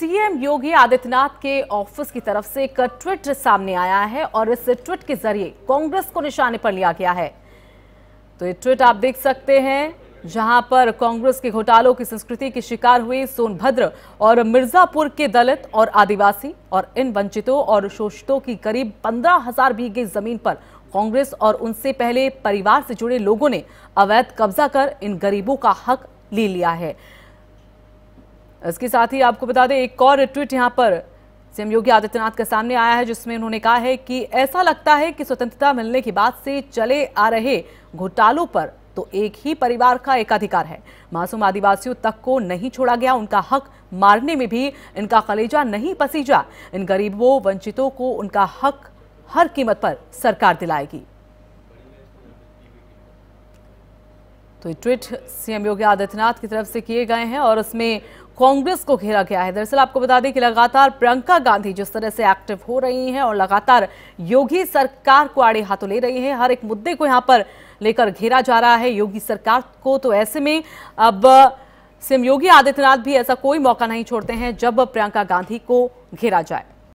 CM योगी आदित्यनाथ के office की तरफ से एक ट्वीट सामने आया है और इस ट्वीट के जरिए कांग्रेस को निशाने पर लिया गया है तो ये ट्वीट आप देख सकते हैं जहां पर कांग्रेस के घोटालों की संस्कृति के शिकार हुए सोनभद्र और मिर्जापुर के दलित और आदिवासी और इन वंचितों और शोषितों की करीब पंद्रह हजार बीघे जमीन पर कांग्रेस और उनसे पहले परिवार से जुड़े लोगों ने अवैध कब्जा कर इन गरीबों का हक ले लिया है इसके साथ ही आपको बता दें एक और ट्वीट यहाँ पर सीएम योगी आदित्यनाथ के सामने आया है जिसमें उन्होंने कहा है कि ऐसा लगता है कि स्वतंत्रता मिलने के बाद से चले आ रहे घोटालों पर तो एक ही परिवार का एकाधिकार है मासूम आदिवासियों तक को नहीं छोड़ा गया उनका हक मारने में भी इनका कलेजा नहीं पसीजा इन गरीबों वंचितों को उनका हक हर कीमत पर सरकार दिलाएगी तो ये ट्वीट सीएम योगी आदित्यनाथ की तरफ से किए गए हैं और उसमें कांग्रेस को घेरा गया है दरअसल आपको बता दें कि लगातार प्रियंका गांधी जिस तरह से एक्टिव हो रही हैं और लगातार योगी सरकार को आड़े हाथों ले रही हैं हर एक मुद्दे को यहाँ पर लेकर घेरा जा रहा है योगी सरकार को तो ऐसे में अब सीएम योगी आदित्यनाथ भी ऐसा कोई मौका नहीं छोड़ते हैं जब प्रियंका गांधी को घेरा जाए